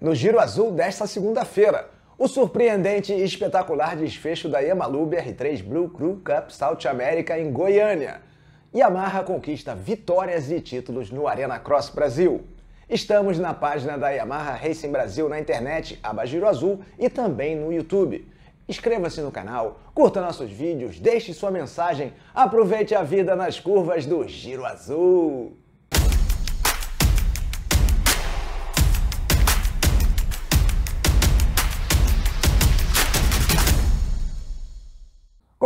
No Giro Azul desta segunda-feira, o surpreendente e espetacular desfecho da Yamalu BR3 Blue Crew Cup South America em Goiânia. Yamaha conquista vitórias e títulos no Arena Cross Brasil. Estamos na página da Yamaha Racing Brasil na internet, aba Giro Azul e também no YouTube. Inscreva-se no canal, curta nossos vídeos, deixe sua mensagem, aproveite a vida nas curvas do Giro Azul.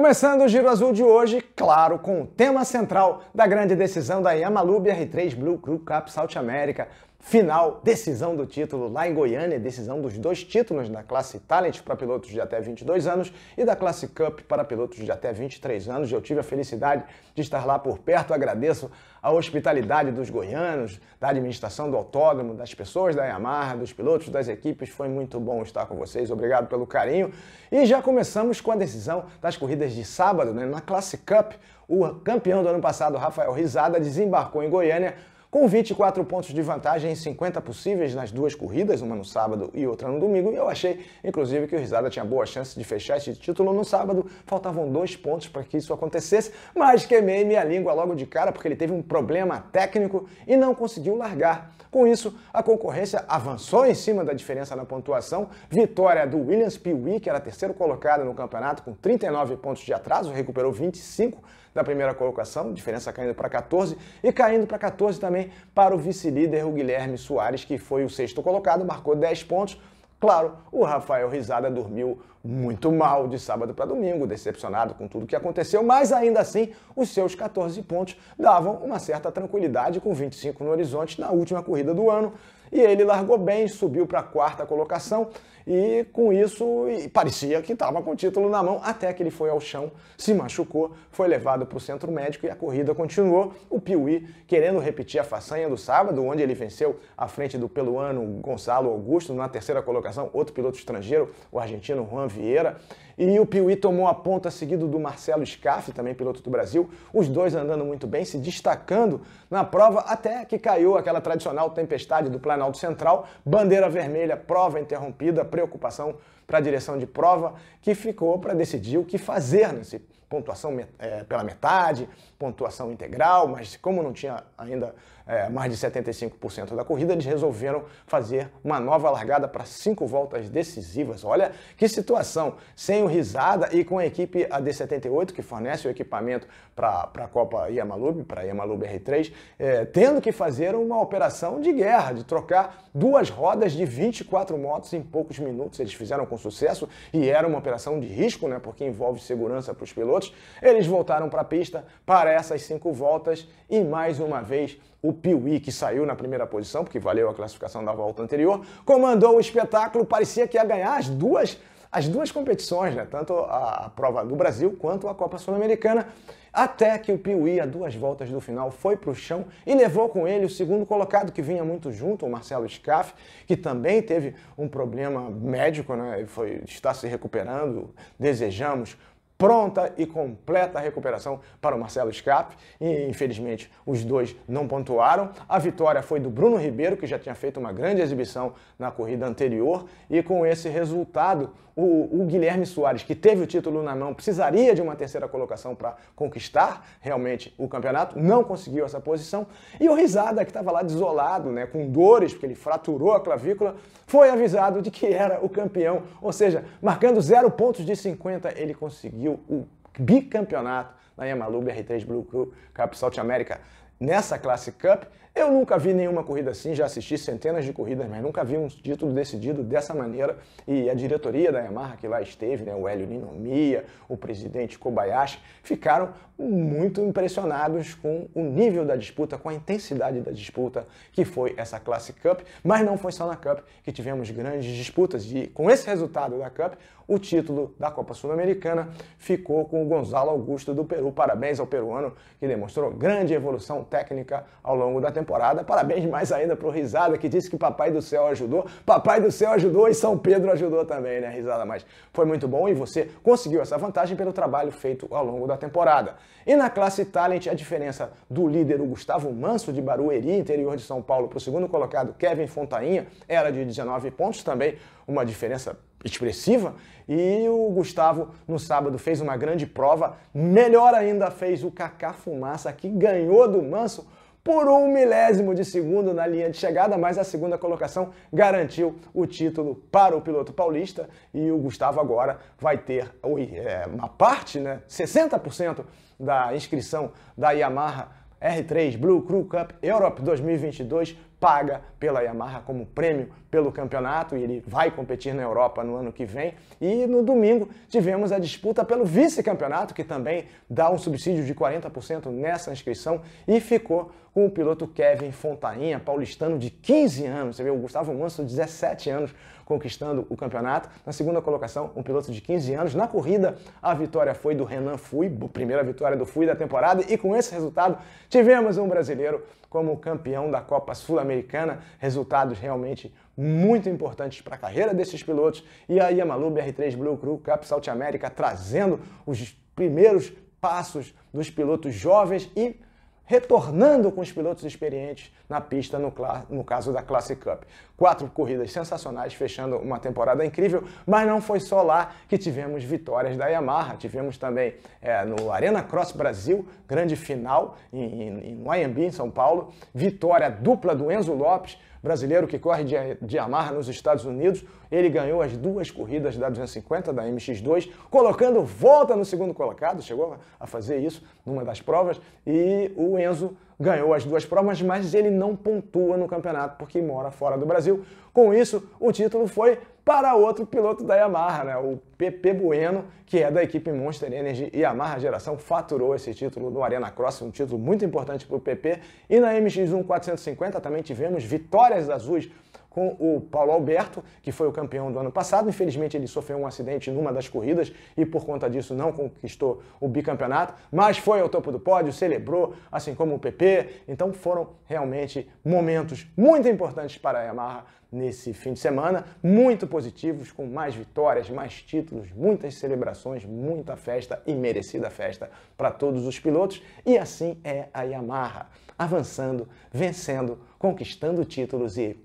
Começando o Giro Azul de hoje, claro, com o tema central da grande decisão da Yamalubi R3 Blue Crew Cup South America, final, decisão do título lá em Goiânia, decisão dos dois títulos da classe Talent para pilotos de até 22 anos e da classe Cup para pilotos de até 23 anos. Eu tive a felicidade de estar lá por perto, agradeço a hospitalidade dos goianos, da administração do autódromo, das pessoas da Yamaha, dos pilotos, das equipes. Foi muito bom estar com vocês, obrigado pelo carinho. E já começamos com a decisão das corridas de sábado, né? na classe Cup. O campeão do ano passado, Rafael Risada, desembarcou em Goiânia com 24 pontos de vantagem em 50 possíveis nas duas corridas, uma no sábado e outra no domingo. eu achei, inclusive, que o Risada tinha boa chance de fechar esse título no sábado. Faltavam dois pontos para que isso acontecesse, mas queimei minha língua logo de cara porque ele teve um problema técnico e não conseguiu largar. Com isso, a concorrência avançou em cima da diferença na pontuação. Vitória do Williams Piuí, que era terceiro colocado no campeonato, com 39 pontos de atraso, recuperou 25 da primeira colocação, diferença caindo para 14 e caindo para 14 também Verstappen para o vice-líder, o Guilherme Soares, que foi o sexto colocado, marcou 10 pontos. Claro, o Rafael Risada dormiu muito mal de sábado para domingo, decepcionado com tudo que aconteceu, mas ainda assim os seus 14 pontos davam uma certa tranquilidade com 25 no horizonte na última corrida do ano. E ele largou bem, subiu para a quarta colocação e com isso e parecia que estava com o título na mão, até que ele foi ao chão, se machucou, foi levado para o centro médico e a corrida continuou. O Piuí, querendo repetir a façanha do sábado, onde ele venceu à frente do peluano Gonçalo Augusto na terceira colocação, outro piloto estrangeiro, o argentino Juan Vieira. E o Piuí tomou a ponta seguido do Marcelo Scaff, também piloto do Brasil. Os dois andando muito bem, se destacando na prova, até que caiu aquela tradicional tempestade do Planalto Central. Bandeira vermelha, prova interrompida, preocupação para a direção de prova, que ficou para decidir o que fazer nesse pontuação é, pela metade, pontuação integral, mas como não tinha ainda é, mais de 75% da corrida, eles resolveram fazer uma nova largada para cinco voltas decisivas. Olha que situação! Sem o risada e com a equipe AD78, que fornece o equipamento para a Copa Yamalube, para a Yamalube R3, é, tendo que fazer uma operação de guerra, de trocar duas rodas de 24 motos em poucos minutos. Eles fizeram com sucesso e era uma operação de risco, né, porque envolve segurança para os pilotos pilotos, eles voltaram para a pista para essas cinco voltas e mais uma vez o Piuí, que saiu na primeira posição, porque valeu a classificação da volta anterior, comandou o espetáculo, parecia que ia ganhar as duas as duas competições, né? tanto a, a prova do Brasil quanto a Copa Sul-Americana, até que o Piuí, a duas voltas do final, foi para o chão e levou com ele o segundo colocado, que vinha muito junto, o Marcelo Scaff, que também teve um problema médico, né? Foi, está se recuperando, desejamos pronta e completa recuperação para o Marcelo Scarpe. E, infelizmente, os dois não pontuaram. A vitória foi do Bruno Ribeiro, que já tinha feito uma grande exibição na corrida anterior. E com esse resultado, o, o Guilherme Soares, que teve o título na mão, precisaria de uma terceira colocação para conquistar realmente o campeonato, não conseguiu essa posição. E o Risada, que estava lá desolado, né, com dores, porque ele fraturou a clavícula, foi avisado de que era o campeão. Ou seja, marcando zero pontos de 50, ele conseguiu conseguiu o bicampeonato na Yamalubi R3 Blue Crew Cup South America. Nessa Classic Cup, eu nunca vi nenhuma corrida assim, já assisti centenas de corridas, mas nunca vi um título decidido dessa maneira. E a diretoria da Yamaha, que lá esteve, né, o Hélio Ninomia, o presidente Kobayashi, ficaram muito impressionados com o nível da disputa, com a intensidade da disputa que foi essa Classic Cup. Mas não foi só na Cup que tivemos grandes disputas, e com esse resultado da Cup, o título da Copa Sul-Americana ficou com o Gonzalo Augusto do Peru. Parabéns ao peruano que demonstrou grande evolução técnica ao longo da temporada temporada. Parabéns mais ainda pro Risada, que disse que Papai do Céu ajudou. Papai do Céu ajudou e São Pedro ajudou também, né, Risada? Mas foi muito bom e você conseguiu essa vantagem pelo trabalho feito ao longo da temporada. E na classe Talent, a diferença do líder, o Gustavo Manso, de Barueri, interior de São Paulo, para o segundo colocado, Kevin Fontainha, era de 19 pontos também, uma diferença expressiva. E o Gustavo, no sábado, fez uma grande prova. Melhor ainda, fez o Kaká Fumaça, que ganhou do Manso por um milésimo de segundo na linha de chegada, mas a segunda colocação garantiu o título para o piloto paulista e o Gustavo agora vai ter é, uma parte, né, 60% da inscrição da Yamaha R3 Blue Crew Cup Europe 2022 paga pela Yamaha como prêmio pelo campeonato e ele vai competir na Europa no ano que vem. E no domingo tivemos a disputa pelo vice-campeonato, que também dá um subsídio de 40% nessa inscrição e ficou com o piloto Kevin Fontainha, paulistano de 15 anos. Você vê o Gustavo Manso, 17 anos, conquistando o campeonato. Na segunda colocação, um piloto de 15 anos. Na corrida, a vitória foi do Renan Fui, primeira vitória do Fui da temporada, e com esse resultado tivemos um brasileiro como campeão da Copa Sul-Americana Americana, resultados realmente muito importantes para a carreira desses pilotos, e a Yamalu BR3 Blue Crew Cup South America trazendo os primeiros passos dos pilotos jovens e retornando com os pilotos experientes na pista, no, no, caso da Classic Cup. Quatro corridas sensacionais, fechando uma temporada incrível, mas não foi só lá que tivemos vitórias da Yamaha, tivemos também é, no Arena Cross Brasil, grande final em, em, em São Paulo, vitória dupla do Enzo Lopes, brasileiro que corre de, de amar nos Estados Unidos. Ele ganhou as duas corridas da 250 da MX2, colocando volta no segundo colocado, chegou a fazer isso numa das provas, e o Enzo ganhou as duas provas, mas ele não pontua no campeonato porque mora fora do Brasil. Com isso, o título foi para outro piloto da Yamaha, né? o PP Bueno, que é da equipe Monster Energy e Yamaha Geração, faturou esse título no Arena Cross, um título muito importante para o PP. E na MX1 450 também tivemos vitórias azuis com o Paulo Alberto, que foi o campeão do ano passado. Infelizmente, ele sofreu um acidente numa das corridas e, por conta disso, não conquistou o bicampeonato, mas foi ao topo do pódio, celebrou, assim como o PP. Então, foram realmente momentos muito importantes para a Yamaha nesse fim de semana, muito positivos, com mais vitórias, mais títulos, muitas celebrações, muita festa e merecida festa para todos os pilotos. E assim é a Yamaha, avançando, vencendo, conquistando títulos e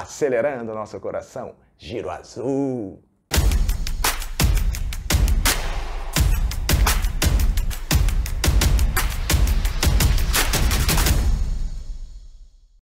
acelerando nosso coração. Giro Azul.